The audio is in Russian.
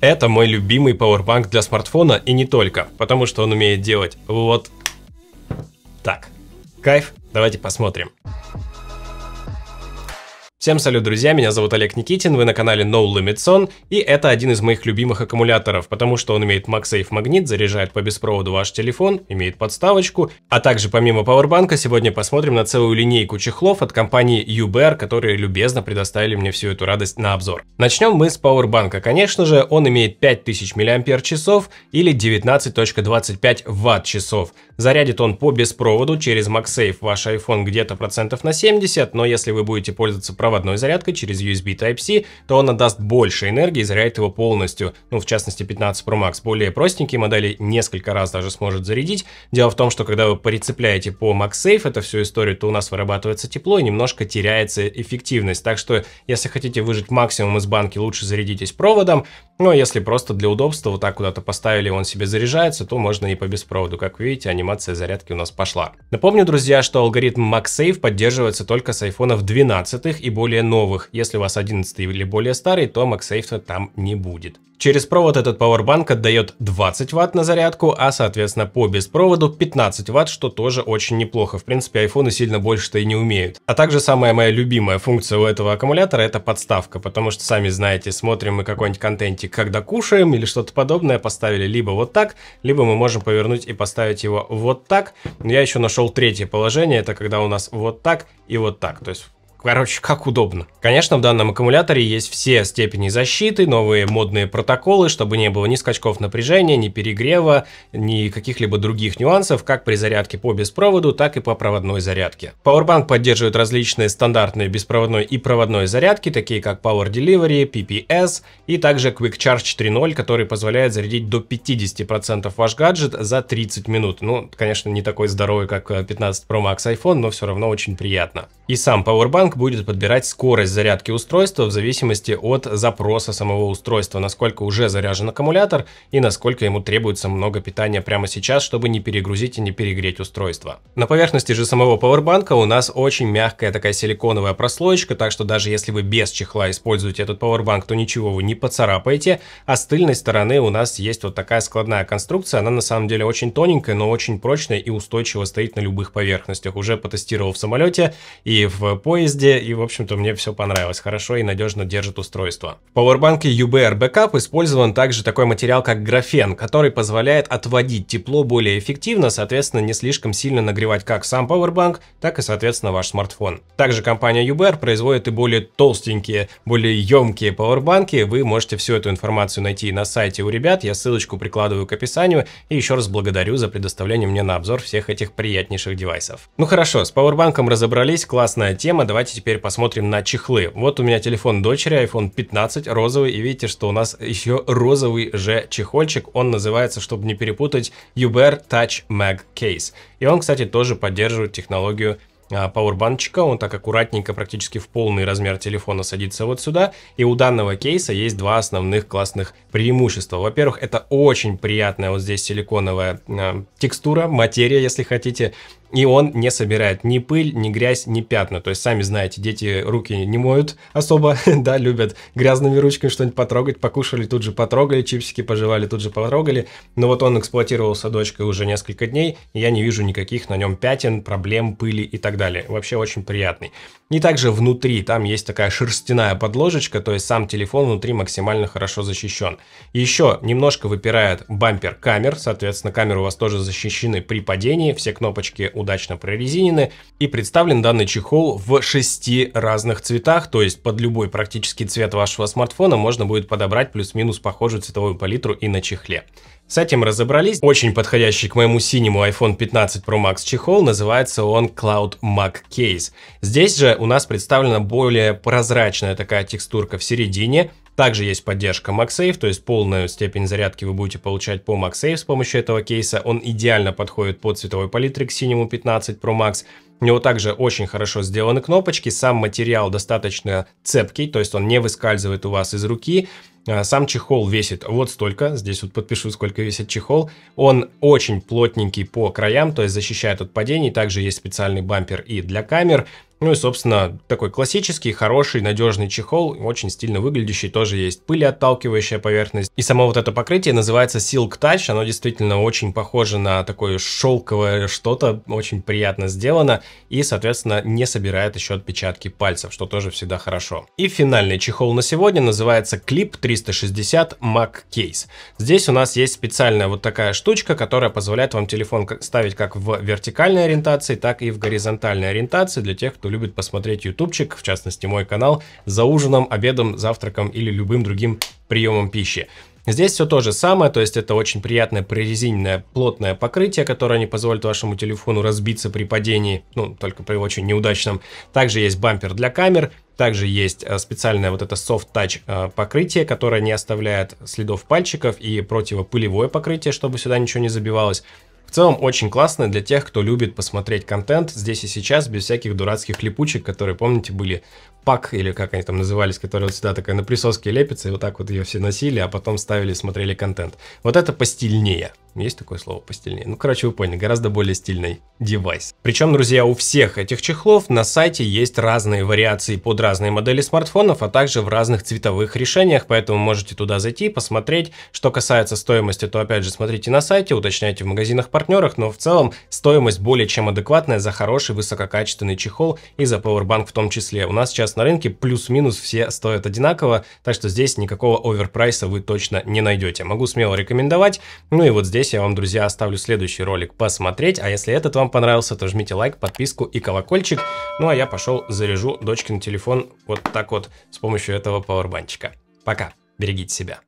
Это мой любимый Powerbank для смартфона и не только, потому что он умеет делать вот так. Кайф, давайте посмотрим. Всем салют, друзья, меня зовут Олег Никитин, вы на канале No Limit Zone, и это один из моих любимых аккумуляторов, потому что он имеет MagSafe магнит, заряжает по беспроводу ваш телефон, имеет подставочку, а также помимо пауэрбанка сегодня посмотрим на целую линейку чехлов от компании UBR, которые любезно предоставили мне всю эту радость на обзор. Начнем мы с пауэрбанка, конечно же, он имеет 5000 мАч или 19.25 Вт-часов. Зарядит он по беспроводу через MagSafe ваш iPhone где-то процентов на 70, но если вы будете пользоваться проводной зарядкой через USB Type-C, то она даст больше энергии и зарядит его полностью. Ну, в частности, 15 Pro Max. Более простенькие модели несколько раз даже сможет зарядить. Дело в том, что когда вы прицепляете по MagSafe эту всю историю, то у нас вырабатывается тепло и немножко теряется эффективность. Так что, если хотите выжить максимум из банки, лучше зарядитесь проводом. Но ну, а если просто для удобства вот так куда-то поставили, он себе заряжается, то можно и по беспроводу. Как видите, анимация зарядки у нас пошла. Напомню, друзья, что алгоритм MagSafe поддерживается только с iPhone 12 и более новых. Если у вас 11 или более старый, то MagSafe там не будет. Через провод этот пауэрбанк отдает 20 ватт на зарядку, а соответственно по беспроводу 15 ватт, что тоже очень неплохо. В принципе, айфоны сильно больше-то и не умеют. А также самая моя любимая функция у этого аккумулятора это подставка, потому что сами знаете, смотрим мы какой-нибудь контентик, когда кушаем или что-то подобное, поставили либо вот так, либо мы можем повернуть и поставить его вот так. Я еще нашел третье положение, это когда у нас вот так и вот так. То есть Короче, как удобно. Конечно, в данном аккумуляторе есть все степени защиты, новые модные протоколы, чтобы не было ни скачков напряжения, ни перегрева, ни каких-либо других нюансов, как при зарядке по беспроводу, так и по проводной зарядке. Powerbank поддерживает различные стандартные беспроводной и проводной зарядки, такие как Power Delivery, PPS и также Quick Charge 3.0, который позволяет зарядить до 50% ваш гаджет за 30 минут. Ну, конечно, не такой здоровый, как 15 э, Pro Max iPhone, но все равно очень приятно. И сам Powerbank Сбербанк будет подбирать скорость зарядки устройства в зависимости от запроса самого устройства, насколько уже заряжен аккумулятор и насколько ему требуется много питания прямо сейчас, чтобы не перегрузить и не перегреть устройство. На поверхности же самого пауэрбанка у нас очень мягкая такая силиконовая прослоечка, так что даже если вы без чехла используете этот пауэрбанк, то ничего вы не поцарапаете, а с тыльной стороны у нас есть вот такая складная конструкция, она на самом деле очень тоненькая, но очень прочная и устойчиво стоит на любых поверхностях. Уже потестировал в самолете и в поезде, поезде, и, в общем-то, мне все понравилось. Хорошо и надежно держит устройство. В пауэрбанке UBR Backup использован также такой материал, как графен, который позволяет отводить тепло более эффективно, соответственно, не слишком сильно нагревать как сам пауэрбанк, так и, соответственно, ваш смартфон. Также компания UBR производит и более толстенькие, более емкие пауэрбанки. Вы можете всю эту информацию найти на сайте у ребят. Я ссылочку прикладываю к описанию. И еще раз благодарю за предоставление мне на обзор всех этих приятнейших девайсов. Ну хорошо, с пауэрбанком разобрались. Классная тема. Давайте Давайте теперь посмотрим на чехлы. Вот у меня телефон дочери, iPhone 15 розовый, и видите, что у нас еще розовый же чехольчик. Он называется, чтобы не перепутать, Uber Touch Mag Case. И он, кстати, тоже поддерживает технологию а, пауэрбанчика, он так аккуратненько, практически в полный размер телефона садится вот сюда. И у данного кейса есть два основных классных преимущества. Во-первых, это очень приятная вот здесь силиконовая э, текстура, материя, если хотите и он не собирает ни пыль, ни грязь, ни пятна. То есть, сами знаете, дети руки не моют особо, да, любят грязными ручками что-нибудь потрогать, покушали, тут же потрогали, чипсики пожевали, тут же потрогали. Но вот он эксплуатировался дочкой уже несколько дней, и я не вижу никаких на нем пятен, проблем, пыли и так далее. Вообще очень приятный. И также внутри, там есть такая шерстяная подложечка, то есть сам телефон внутри максимально хорошо защищен. Еще немножко выпирает бампер камер, соответственно, камеры у вас тоже защищены при падении, все кнопочки удачно прорезинены. И представлен данный чехол в шести разных цветах, то есть под любой практически цвет вашего смартфона можно будет подобрать плюс-минус похожую цветовую палитру и на чехле. С этим разобрались. Очень подходящий к моему синему iPhone 15 Pro Max чехол, называется он Cloud Mac Case. Здесь же у нас представлена более прозрачная такая текстурка в середине, также есть поддержка MagSafe, то есть полную степень зарядки вы будете получать по MagSafe с помощью этого кейса. Он идеально подходит по цветовой палитре к синему 15 Pro Max. У него также очень хорошо сделаны кнопочки, сам материал достаточно цепкий, то есть он не выскальзывает у вас из руки. А, сам чехол весит вот столько, здесь вот подпишу, сколько весит чехол. Он очень плотненький по краям, то есть защищает от падений. Также есть специальный бампер и для камер. Ну и, собственно, такой классический, хороший, надежный чехол, очень стильно выглядящий, тоже есть пыли отталкивающая поверхность. И само вот это покрытие называется Silk Touch, оно действительно очень похоже на такое шелковое что-то, очень приятно сделано и, соответственно, не собирает еще отпечатки пальцев, что тоже всегда хорошо. И финальный чехол на сегодня называется Clip 360 Mac Case. Здесь у нас есть специальная вот такая штучка, которая позволяет вам телефон ставить как в вертикальной ориентации, так и в горизонтальной ориентации для тех, кто кто любит посмотреть ютубчик, в частности мой канал, за ужином, обедом, завтраком или любым другим приемом пищи. Здесь все то же самое, то есть это очень приятное прорезиненное плотное покрытие, которое не позволит вашему телефону разбиться при падении, ну, только при очень неудачном. Также есть бампер для камер, также есть э, специальное вот это soft touch э, покрытие, которое не оставляет следов пальчиков и противопылевое покрытие, чтобы сюда ничего не забивалось. В целом очень классно для тех, кто любит посмотреть контент здесь и сейчас, без всяких дурацких липучек, которые, помните, были пак, или как они там назывались, которые вот сюда такая на присоске лепится, и вот так вот ее все носили, а потом ставили и смотрели контент. Вот это постильнее. Есть такое слово постельнее. Ну, короче, вы поняли, гораздо более стильный девайс. Причем, друзья, у всех этих чехлов на сайте есть разные вариации под разные модели смартфонов, а также в разных цветовых решениях, поэтому можете туда зайти и посмотреть. Что касается стоимости, то опять же смотрите на сайте, уточняйте в магазинах-партнерах, но в целом стоимость более чем адекватная за хороший высококачественный чехол и за Powerbank в том числе. У нас сейчас на рынке плюс-минус все стоят одинаково, так что здесь никакого оверпрайса вы точно не найдете. Могу смело рекомендовать. Ну и вот здесь Здесь я вам, друзья, оставлю следующий ролик посмотреть. А если этот вам понравился, то жмите лайк, подписку и колокольчик. Ну а я пошел заряжу дочкин телефон вот так вот с помощью этого пауэрбанчика. Пока, берегите себя.